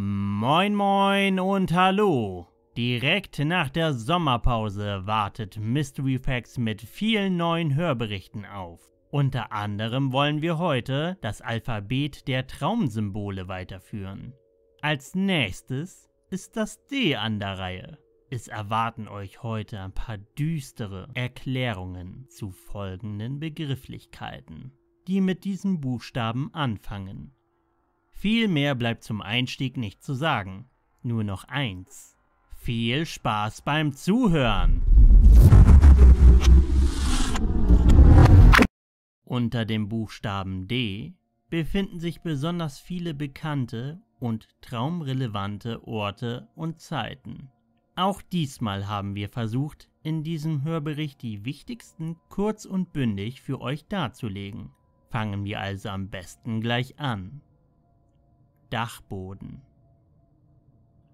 Moin moin und hallo! Direkt nach der Sommerpause wartet Mystery Facts mit vielen neuen Hörberichten auf. Unter anderem wollen wir heute das Alphabet der Traumsymbole weiterführen. Als nächstes ist das D an der Reihe. Es erwarten euch heute ein paar düstere Erklärungen zu folgenden Begrifflichkeiten, die mit diesen Buchstaben anfangen. Viel mehr bleibt zum Einstieg nicht zu sagen. Nur noch eins. Viel Spaß beim Zuhören! Unter dem Buchstaben D befinden sich besonders viele bekannte und traumrelevante Orte und Zeiten. Auch diesmal haben wir versucht, in diesem Hörbericht die wichtigsten kurz und bündig für euch darzulegen. Fangen wir also am besten gleich an. Dachboden.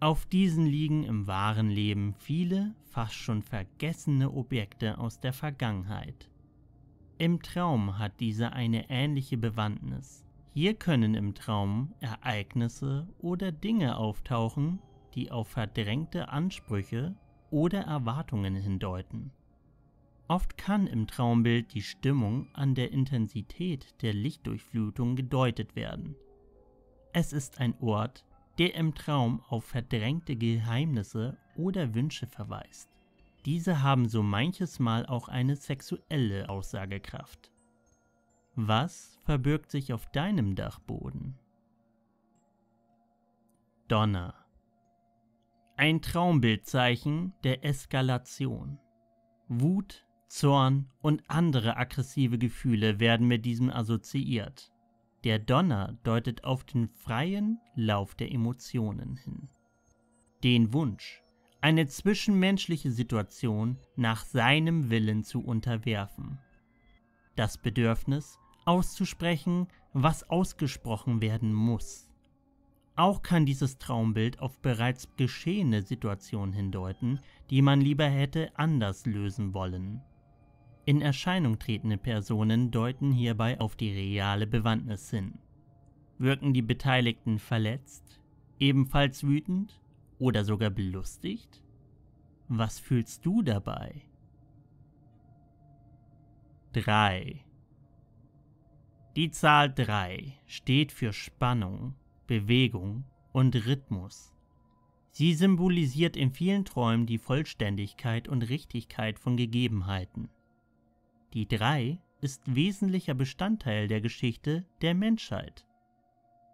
Auf diesen liegen im wahren Leben viele, fast schon vergessene Objekte aus der Vergangenheit. Im Traum hat diese eine ähnliche Bewandtnis. Hier können im Traum Ereignisse oder Dinge auftauchen, die auf verdrängte Ansprüche oder Erwartungen hindeuten. Oft kann im Traumbild die Stimmung an der Intensität der Lichtdurchflutung gedeutet werden. Es ist ein Ort, der im Traum auf verdrängte Geheimnisse oder Wünsche verweist. Diese haben so manches Mal auch eine sexuelle Aussagekraft. Was verbirgt sich auf deinem Dachboden? Donner. Ein Traumbildzeichen der Eskalation. Wut, Zorn und andere aggressive Gefühle werden mit diesem assoziiert. Der Donner deutet auf den freien Lauf der Emotionen hin. Den Wunsch, eine zwischenmenschliche Situation nach seinem Willen zu unterwerfen. Das Bedürfnis, auszusprechen, was ausgesprochen werden muss. Auch kann dieses Traumbild auf bereits geschehene Situationen hindeuten, die man lieber hätte anders lösen wollen. In Erscheinung tretende Personen deuten hierbei auf die reale Bewandtnis hin. Wirken die Beteiligten verletzt, ebenfalls wütend oder sogar belustigt? Was fühlst du dabei? 3. Die Zahl 3 steht für Spannung, Bewegung und Rhythmus. Sie symbolisiert in vielen Träumen die Vollständigkeit und Richtigkeit von Gegebenheiten. Die 3 ist wesentlicher Bestandteil der Geschichte der Menschheit.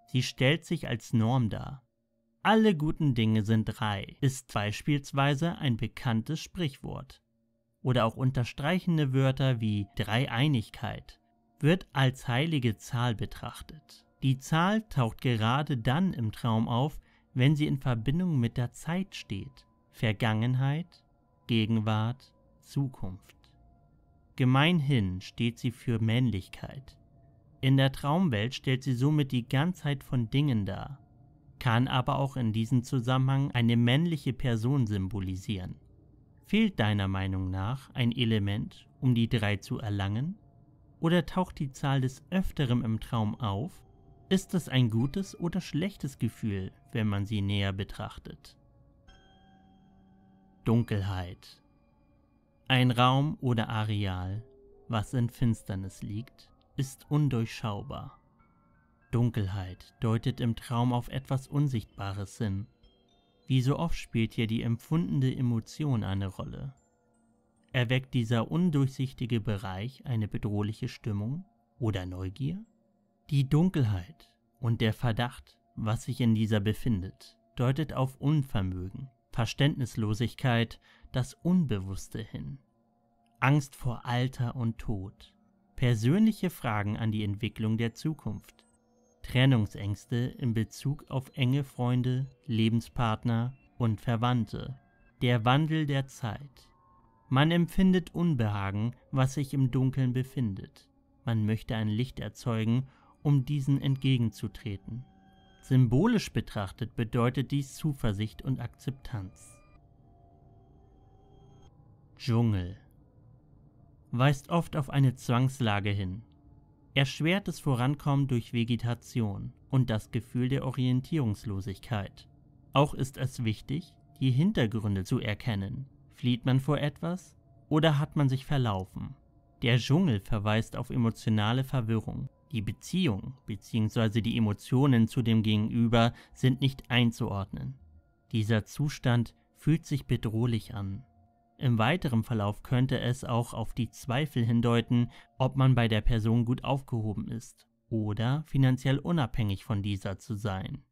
Sie stellt sich als Norm dar. Alle guten Dinge sind drei ist beispielsweise ein bekanntes Sprichwort. Oder auch unterstreichende Wörter wie Dreieinigkeit wird als heilige Zahl betrachtet. Die Zahl taucht gerade dann im Traum auf, wenn sie in Verbindung mit der Zeit steht. Vergangenheit, Gegenwart, Zukunft. Gemeinhin steht sie für Männlichkeit. In der Traumwelt stellt sie somit die Ganzheit von Dingen dar, kann aber auch in diesem Zusammenhang eine männliche Person symbolisieren. Fehlt deiner Meinung nach ein Element, um die drei zu erlangen? Oder taucht die Zahl des Öfteren im Traum auf? Ist es ein gutes oder schlechtes Gefühl, wenn man sie näher betrachtet? Dunkelheit ein Raum oder Areal, was in Finsternis liegt, ist undurchschaubar. Dunkelheit deutet im Traum auf etwas Unsichtbares hin. Wie so oft spielt hier die empfundene Emotion eine Rolle. Erweckt dieser undurchsichtige Bereich eine bedrohliche Stimmung oder Neugier? Die Dunkelheit und der Verdacht, was sich in dieser befindet, deutet auf Unvermögen, Verständnislosigkeit das Unbewusste hin. Angst vor Alter und Tod. Persönliche Fragen an die Entwicklung der Zukunft. Trennungsängste in Bezug auf enge Freunde, Lebenspartner und Verwandte. Der Wandel der Zeit. Man empfindet Unbehagen, was sich im Dunkeln befindet. Man möchte ein Licht erzeugen, um diesen entgegenzutreten. Symbolisch betrachtet bedeutet dies Zuversicht und Akzeptanz. Dschungel weist oft auf eine Zwangslage hin, Erschwertes Vorankommen durch Vegetation und das Gefühl der Orientierungslosigkeit. Auch ist es wichtig, die Hintergründe zu erkennen. Flieht man vor etwas oder hat man sich verlaufen? Der Dschungel verweist auf emotionale Verwirrung. Die Beziehung bzw. die Emotionen zu dem Gegenüber sind nicht einzuordnen. Dieser Zustand fühlt sich bedrohlich an. Im weiteren Verlauf könnte es auch auf die Zweifel hindeuten, ob man bei der Person gut aufgehoben ist oder finanziell unabhängig von dieser zu sein